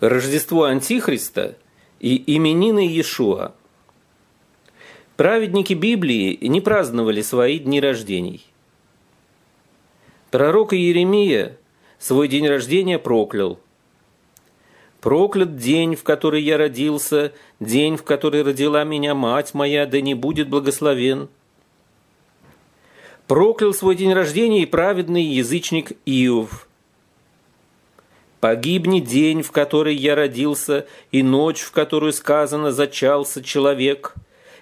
Рождество Антихриста и именины Иешуа. Праведники Библии не праздновали свои дни рождений. Пророк Иеремия свой день рождения проклял. «Проклят день, в который я родился, день, в который родила меня мать моя, да не будет благословен». Проклял свой день рождения и праведный язычник Иов – Погибни день, в который я родился, и ночь, в которую сказано «зачался человек».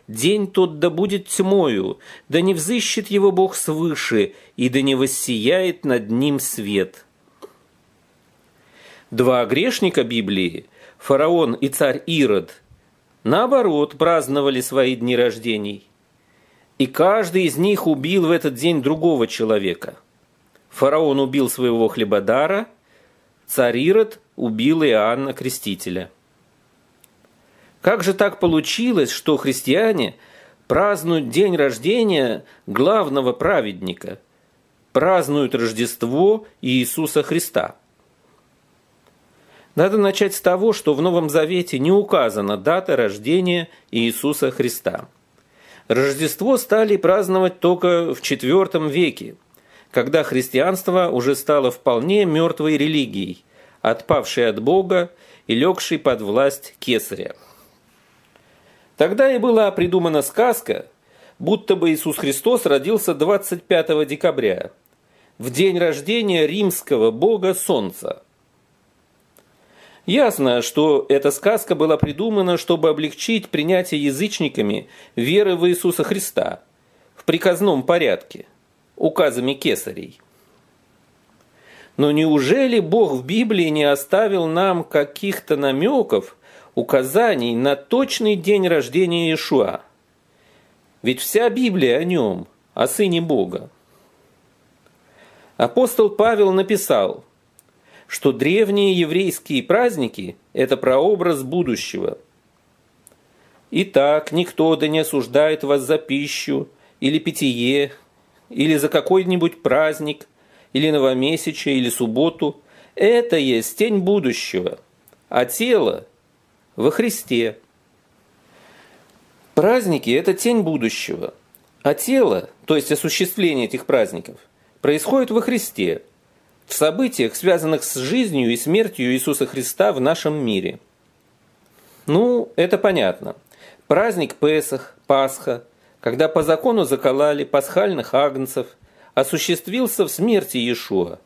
День тот да будет тьмою, да не взыщет его Бог свыше, и да не воссияет над ним свет». Два грешника Библии, фараон и царь Ирод, наоборот, праздновали свои дни рождений. И каждый из них убил в этот день другого человека. Фараон убил своего хлебодара – Царь Ирод убил Иоанна Крестителя. Как же так получилось, что христиане празднуют день рождения главного праведника, празднуют Рождество Иисуса Христа? Надо начать с того, что в Новом Завете не указана дата рождения Иисуса Христа. Рождество стали праздновать только в IV веке – когда христианство уже стало вполне мертвой религией, отпавшей от Бога и легшей под власть кесаря. Тогда и была придумана сказка, будто бы Иисус Христос родился 25 декабря, в день рождения римского бога Солнца. Ясно, что эта сказка была придумана, чтобы облегчить принятие язычниками веры в Иисуса Христа в приказном порядке – указами кесарей. Но неужели Бог в Библии не оставил нам каких-то намеков, указаний на точный день рождения Иешуа? Ведь вся Библия о нем, о Сыне Бога. Апостол Павел написал, что древние еврейские праздники – это прообраз будущего. Итак, никто да не осуждает вас за пищу или питье, или за какой-нибудь праздник, или новомесячие, или субботу. Это есть тень будущего, а тело во Христе. Праздники – это тень будущего, а тело, то есть осуществление этих праздников, происходит во Христе, в событиях, связанных с жизнью и смертью Иисуса Христа в нашем мире. Ну, это понятно. Праздник Песах, Пасха – когда по закону заколали пасхальных агнцев, осуществился в смерти Иешуа,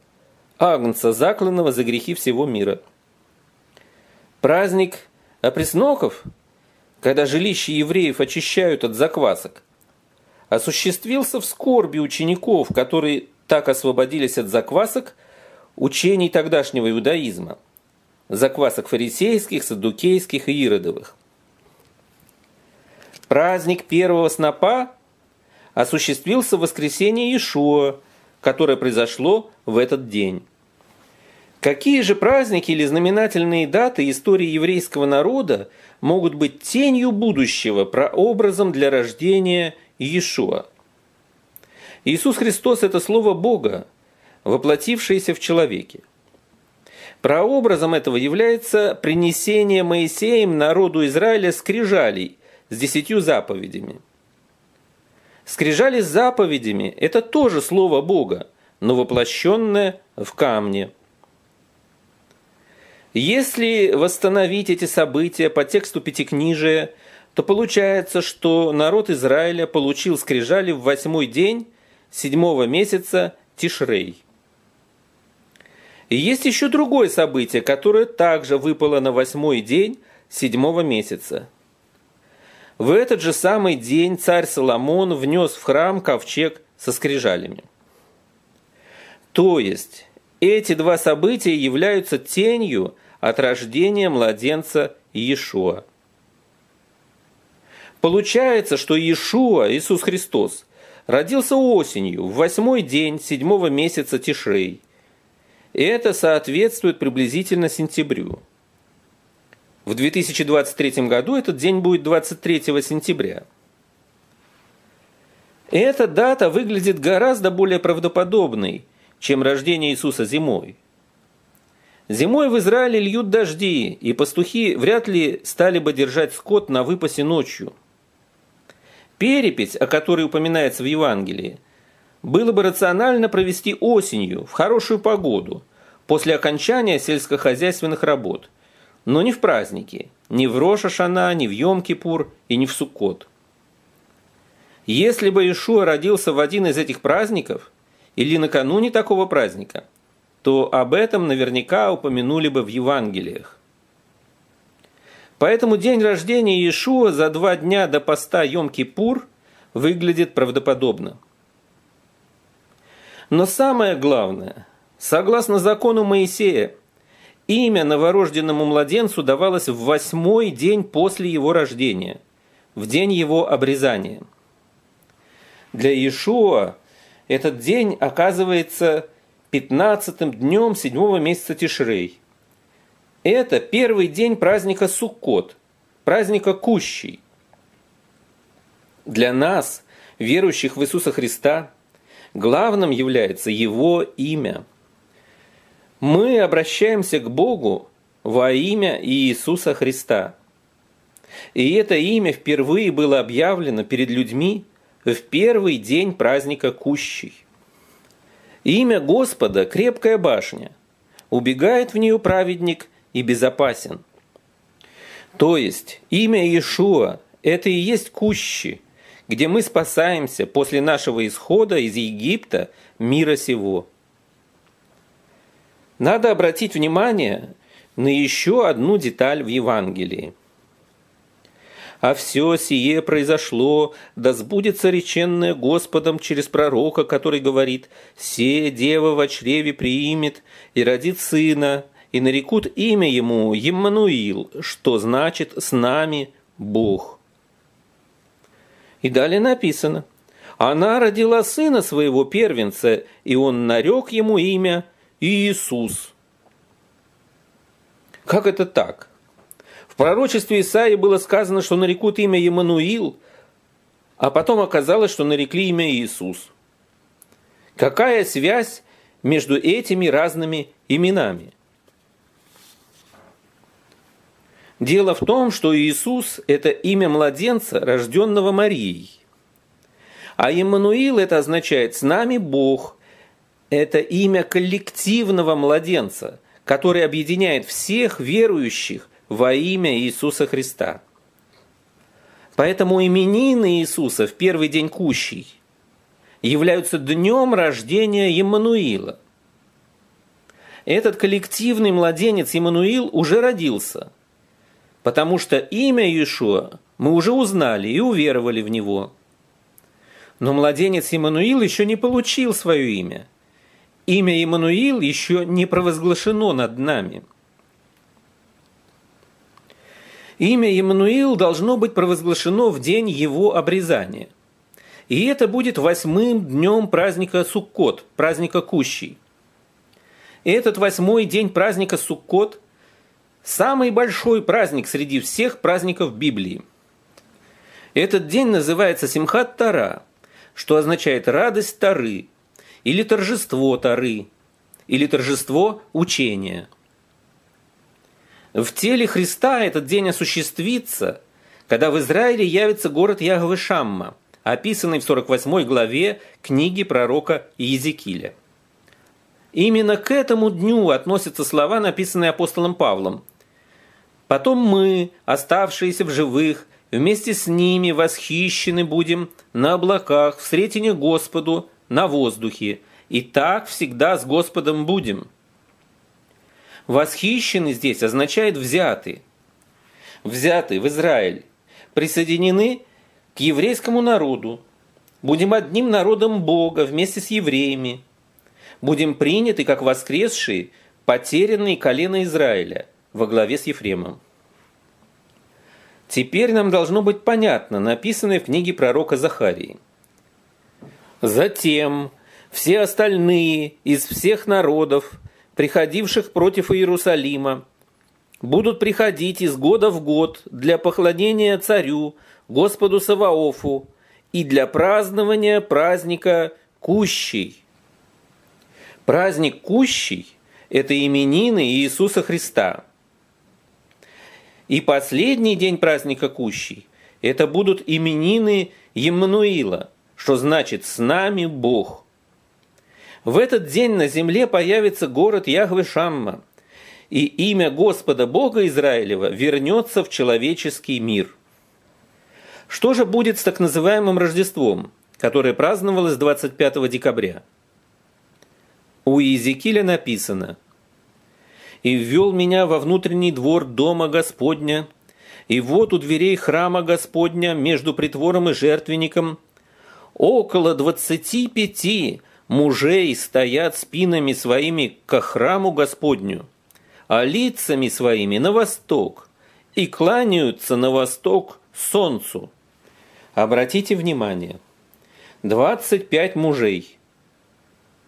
агнца, закланного за грехи всего мира. Праздник опресноков, когда жилище евреев очищают от заквасок, осуществился в скорби учеников, которые так освободились от заквасок учений тогдашнего иудаизма, заквасок фарисейских, саддукейских и иродовых – Праздник первого снопа осуществился в воскресенье Иешуа, которое произошло в этот день. Какие же праздники или знаменательные даты истории еврейского народа могут быть тенью будущего, прообразом для рождения Иешуа? Иисус Христос – это Слово Бога, воплотившееся в человеке. Прообразом этого является принесение Моисеем народу Израиля скрижалей с десятью заповедями. Скрижали с заповедями – это тоже слово Бога, но воплощенное в камне. Если восстановить эти события по тексту Пятикнижия, то получается, что народ Израиля получил скрижали в восьмой день седьмого месяца Тишрей. И есть еще другое событие, которое также выпало на восьмой день седьмого месяца – в этот же самый день царь Соломон внес в храм ковчег со скрижалями. То есть, эти два события являются тенью от рождения младенца Иешуа. Получается, что Иешуа, Иисус Христос, родился осенью, в восьмой день седьмого месяца Тишрей. Это соответствует приблизительно сентябрю – в 2023 году этот день будет 23 сентября. эта дата выглядит гораздо более правдоподобной, чем рождение Иисуса зимой. Зимой в Израиле льют дожди, и пастухи вряд ли стали бы держать скот на выпасе ночью. Перепись, о которой упоминается в Евангелии, было бы рационально провести осенью, в хорошую погоду, после окончания сельскохозяйственных работ – но не в праздники, не в Рошашана, не в Йом-Кипур и не в Суккот. Если бы Иешуа родился в один из этих праздников или накануне такого праздника, то об этом наверняка упомянули бы в Евангелиях. Поэтому день рождения Иешуа за два дня до поста Йом-Кипур выглядит правдоподобно. Но самое главное, согласно закону Моисея, Имя новорожденному младенцу давалось в восьмой день после его рождения, в день его обрезания. Для Иешуа этот день оказывается пятнадцатым днем седьмого месяца Тишрей. Это первый день праздника Суккот, праздника Кущей. Для нас, верующих в Иисуса Христа, главным является Его имя – мы обращаемся к Богу во имя Иисуса Христа. И это имя впервые было объявлено перед людьми в первый день праздника Кущей. Имя Господа – крепкая башня. Убегает в нее праведник и безопасен. То есть имя Иешуа – это и есть Кущи, где мы спасаемся после нашего исхода из Египта мира сего. Надо обратить внимание на еще одну деталь в Евангелии. «А все сие произошло, да сбудется реченное Господом через пророка, который говорит, «Се дева в чреве примет и родит сына, и нарекут имя ему Еммануил, что значит «с нами Бог». И далее написано, «Она родила сына своего первенца, и он нарек ему имя – Иисус. Как это так? В пророчестве Исаии было сказано, что нарекут имя Емануил, а потом оказалось, что нарекли имя Иисус. Какая связь между этими разными именами? Дело в том, что Иисус – это имя младенца, рожденного Марией. А Иммануил – это означает «с нами Бог», это имя коллективного младенца, который объединяет всех верующих во имя Иисуса Христа. Поэтому именины Иисуса в первый день кущей являются днем рождения Еммануила. Этот коллективный младенец Еммануил уже родился, потому что имя Иешуа мы уже узнали и уверовали в него. Но младенец Еммануил еще не получил свое имя – Имя Иммануил еще не провозглашено над нами. Имя Иммануил должно быть провозглашено в день его обрезания. И это будет восьмым днем праздника Суккот, праздника Кущей. Этот восьмой день праздника Суккот – самый большой праздник среди всех праздников Библии. Этот день называется Симхат Тара, что означает «радость Тары», или торжество Тары, или торжество учения. В теле Христа этот день осуществится, когда в Израиле явится город Ягвы Шамма, описанный в 48 главе книги пророка Иезекииля. Именно к этому дню относятся слова, написанные апостолом Павлом. «Потом мы, оставшиеся в живых, вместе с ними восхищены будем на облаках в сретине Господу на воздухе, и так всегда с Господом будем. Восхищены здесь означает взяты. Взяты в Израиль, присоединены к еврейскому народу. Будем одним народом Бога вместе с евреями. Будем приняты как воскресшие, потерянные колено Израиля во главе с Ефремом. Теперь нам должно быть понятно написанное в книге пророка Захарии – Затем все остальные из всех народов, приходивших против Иерусалима, будут приходить из года в год для похладения царю, Господу Саваофу, и для празднования праздника Кущей. Праздник Кущей – это именины Иисуса Христа. И последний день праздника Кущей – это будут именины Еммануила – что значит «с нами Бог». В этот день на земле появится город Ягвы Шамма, и имя Господа Бога Израилева вернется в человеческий мир. Что же будет с так называемым Рождеством, которое праздновалось 25 декабря? У Иезекииля написано «И ввел меня во внутренний двор дома Господня, и вот у дверей храма Господня между притвором и жертвенником – Около двадцати пяти мужей стоят спинами своими к храму Господню, а лицами своими на восток, и кланяются на восток солнцу. Обратите внимание, двадцать пять мужей,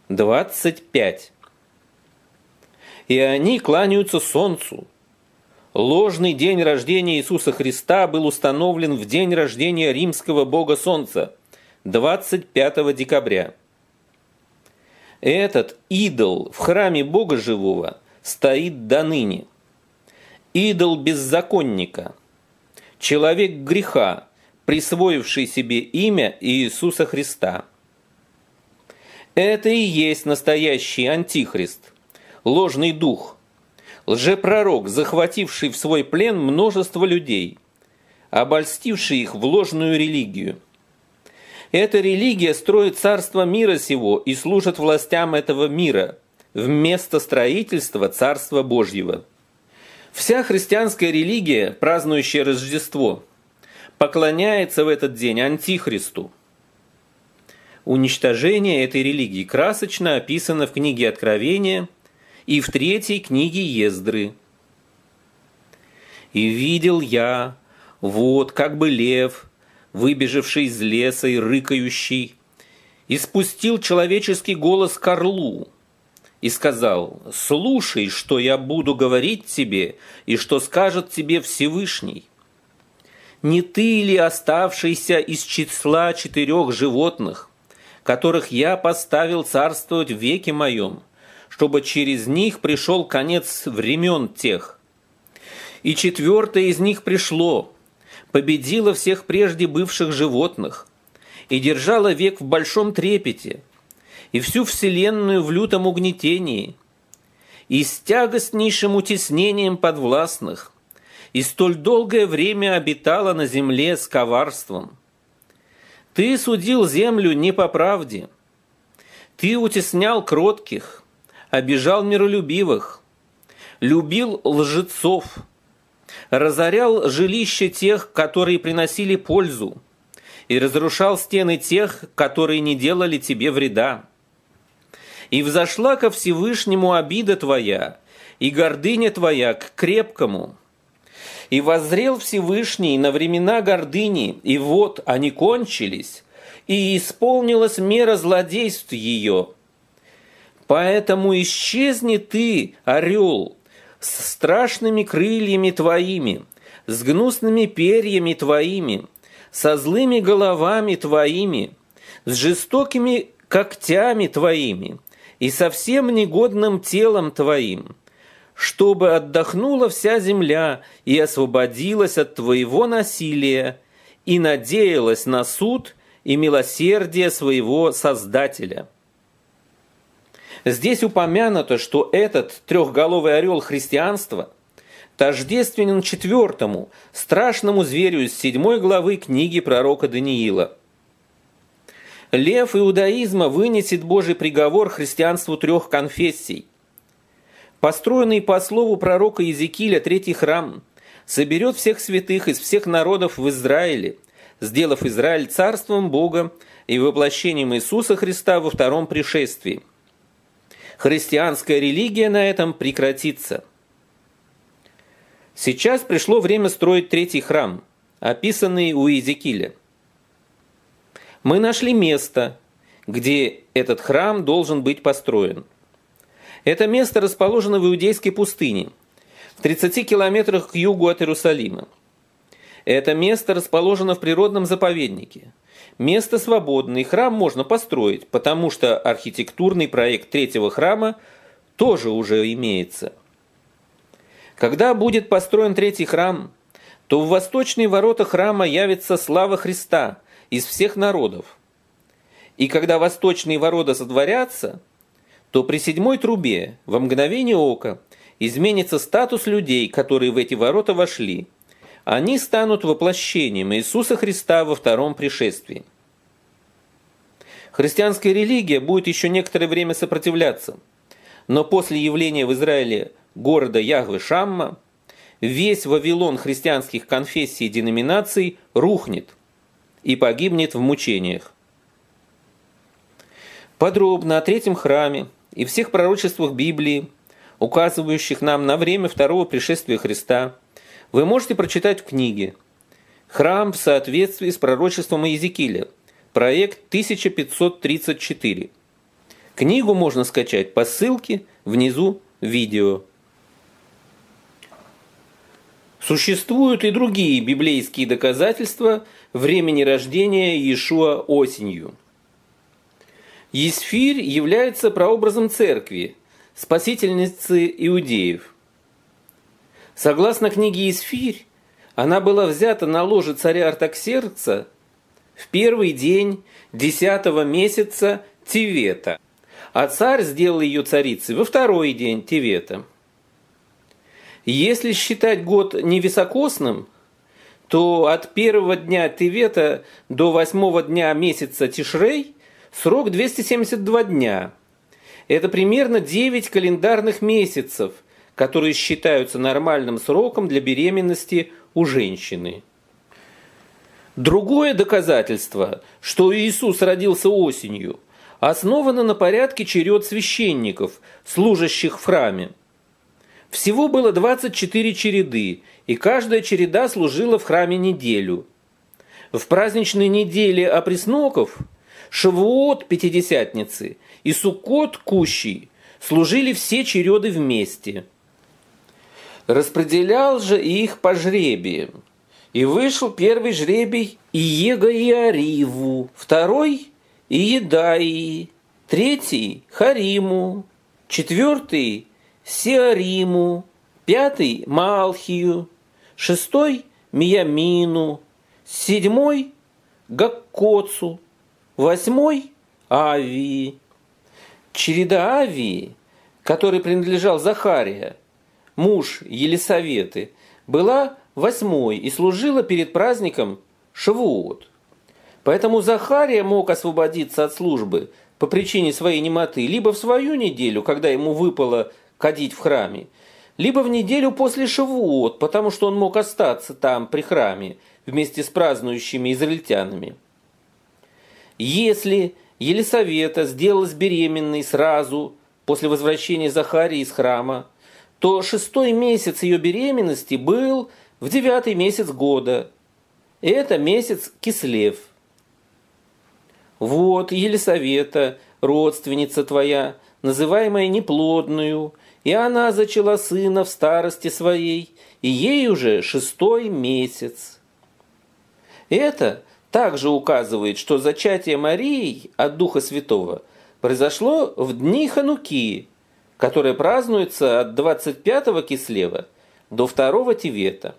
двадцать пять. И они кланяются солнцу. Ложный день рождения Иисуса Христа был установлен в день рождения римского бога солнца – 25 декабря. Этот идол в храме Бога Живого стоит до ныне. Идол беззаконника, человек греха, присвоивший себе имя Иисуса Христа. Это и есть настоящий антихрист, ложный дух, лжепророк, захвативший в свой плен множество людей, обольстивший их в ложную религию – эта религия строит царство мира сего и служит властям этого мира, вместо строительства царства Божьего. Вся христианская религия, празднующая Рождество, поклоняется в этот день Антихристу. Уничтожение этой религии красочно описано в книге Откровения и в третьей книге Ездры. «И видел я, вот как бы лев, выбежавший из леса и рыкающий, испустил человеческий голос к орлу и сказал, «Слушай, что я буду говорить тебе и что скажет тебе Всевышний. Не ты ли оставшийся из числа четырех животных, которых я поставил царствовать в веке моем, чтобы через них пришел конец времен тех? И четвертое из них пришло, победила всех прежде бывших животных и держала век в большом трепете, и всю вселенную в лютом угнетении, и с тягостнейшим утеснением подвластных, и столь долгое время обитала на земле с коварством. Ты судил землю не по правде. Ты утеснял кротких, обижал миролюбивых, любил лжецов – разорял жилища тех, которые приносили пользу, и разрушал стены тех, которые не делали тебе вреда. И взошла ко Всевышнему обида твоя, и гордыня твоя к крепкому. И возрел Всевышний на времена гордыни, и вот они кончились, и исполнилась мера злодейств ее. Поэтому исчезни ты, орел, с страшными крыльями твоими, с гнусными перьями твоими, со злыми головами твоими, с жестокими когтями твоими и совсем негодным телом твоим, чтобы отдохнула вся земля и освободилась от твоего насилия, и надеялась на суд и милосердие своего Создателя». Здесь упомянуто, что этот трехголовый орел христианства тождественен четвертому, страшному зверю из седьмой главы книги пророка Даниила. Лев иудаизма вынесет Божий приговор христианству трех конфессий. Построенный по слову пророка Иезекииля третий храм соберет всех святых из всех народов в Израиле, сделав Израиль царством Бога и воплощением Иисуса Христа во втором пришествии – христианская религия на этом прекратится. Сейчас пришло время строить третий храм, описанный у Иезекииля. Мы нашли место, где этот храм должен быть построен. Это место расположено в Иудейской пустыне, в 30 километрах к югу от Иерусалима. Это место расположено в природном заповеднике. Место свободное, храм можно построить, потому что архитектурный проект третьего храма тоже уже имеется. Когда будет построен третий храм, то в восточные ворота храма явится слава Христа из всех народов. И когда восточные ворота сотворятся, то при седьмой трубе во мгновение ока изменится статус людей, которые в эти ворота вошли. Они станут воплощением Иисуса Христа во втором пришествии. Христианская религия будет еще некоторое время сопротивляться. Но после явления в Израиле города Яхвы Шамма, весь Вавилон христианских конфессий и деноминаций рухнет и погибнет в мучениях. Подробно о третьем храме и всех пророчествах Библии, указывающих нам на время второго пришествия Христа, вы можете прочитать в книге «Храм в соответствии с пророчеством Иезекииля», проект 1534. Книгу можно скачать по ссылке внизу видео. Существуют и другие библейские доказательства времени рождения Иешуа осенью. Есфирь является прообразом церкви, спасительницы иудеев. Согласно книге Есфирь, она была взята на ложе царя Артаксеркса – в первый день десятого месяца Тивета, а царь сделал ее царицей во второй день Тивета. Если считать год невисокосным, то от первого дня Тивета до восьмого дня месяца Тишрей срок 272 дня. Это примерно 9 календарных месяцев, которые считаются нормальным сроком для беременности у женщины. Другое доказательство, что Иисус родился осенью, основано на порядке черед священников, служащих в храме. Всего было 24 череды, и каждая череда служила в храме неделю. В праздничной неделе опресноков Шавуот Пятидесятницы и Суккот Кущий служили все череды вместе. Распределял же их по жребиям. И вышел первый жребий Иега и Ариву, второй – Иедаи, третий – Хариму, четвертый – Сиариму, пятый – Малхию, шестой – Миямину, седьмой – Гаккоцу, восьмой – Авии. Череда Авии, который принадлежал Захария, муж Елисаветы, была восьмой и служила перед праздником швуд. Поэтому Захария мог освободиться от службы по причине своей немоты либо в свою неделю, когда ему выпало кадить в храме, либо в неделю после швуд, потому что он мог остаться там при храме вместе с празднующими израильтянами. Если Елисавета сделалась беременной сразу после возвращения Захарии из храма, то шестой месяц ее беременности был в девятый месяц года. И это месяц Кислев. Вот Елисавета, родственница твоя, называемая неплодную, и она зачала сына в старости своей, и ей уже шестой месяц. Это также указывает, что зачатие Марии от Духа Святого произошло в дни Хануки, которые празднуются от 25 Кислева до 2 Тивета.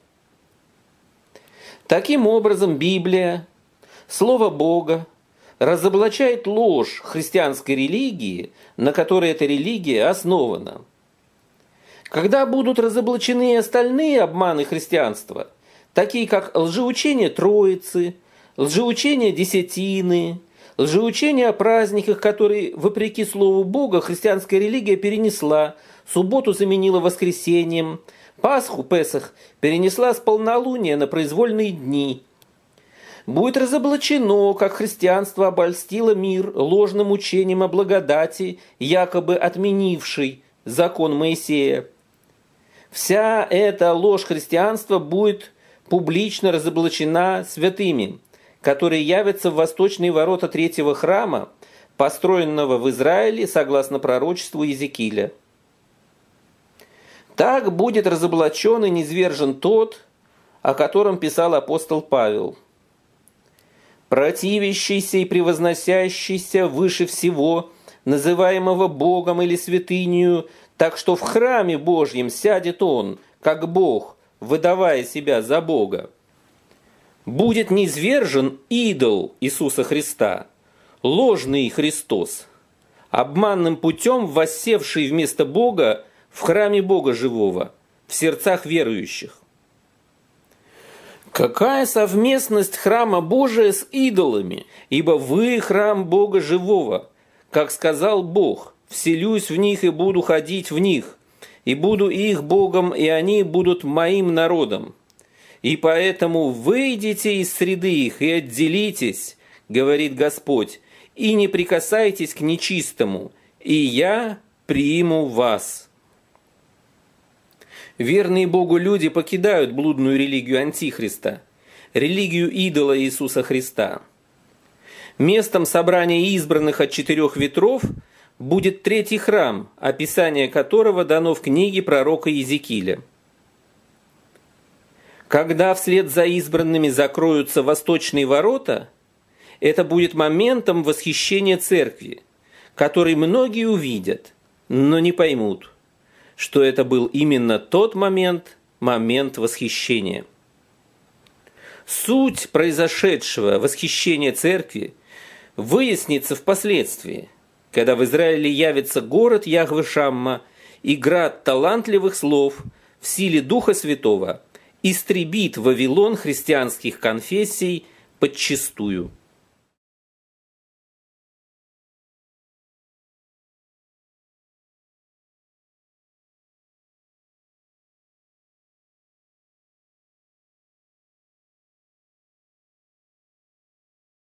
Таким образом, Библия, Слово Бога, разоблачает ложь христианской религии, на которой эта религия основана. Когда будут разоблачены остальные обманы христианства, такие как лжеучение Троицы, лжеучение Десятины, лжеучение о праздниках, которые, вопреки слову Бога, христианская религия перенесла, субботу заменила воскресением – Пасху Песах перенесла с полнолуния на произвольные дни. Будет разоблачено, как христианство обольстило мир ложным учением о благодати, якобы отменившей закон Моисея. Вся эта ложь христианства будет публично разоблачена святыми, которые явятся в восточные ворота третьего храма, построенного в Израиле согласно пророчеству Езекииля. Так будет разоблачен и низвержен тот, о котором писал апостол Павел. Противящийся и превозносящийся выше всего, называемого Богом или святынью, так что в храме Божьем сядет он, как Бог, выдавая себя за Бога. Будет низвержен идол Иисуса Христа, ложный Христос, обманным путем воссевший вместо Бога в храме Бога живого, в сердцах верующих. Какая совместность храма Божия с идолами? Ибо вы храм Бога живого. Как сказал Бог, вселюсь в них и буду ходить в них, и буду их Богом, и они будут моим народом. И поэтому выйдите из среды их и отделитесь, говорит Господь, и не прикасайтесь к нечистому, и я приму вас. Верные Богу люди покидают блудную религию Антихриста, религию идола Иисуса Христа. Местом собрания избранных от четырех ветров будет третий храм, описание которого дано в книге пророка Езекииля. Когда вслед за избранными закроются восточные ворота, это будет моментом восхищения церкви, который многие увидят, но не поймут – что это был именно тот момент, момент восхищения. Суть произошедшего восхищения церкви выяснится впоследствии, когда в Израиле явится город Яхвы Шамма и град талантливых слов в силе Духа Святого истребит Вавилон христианских конфессий подчистую.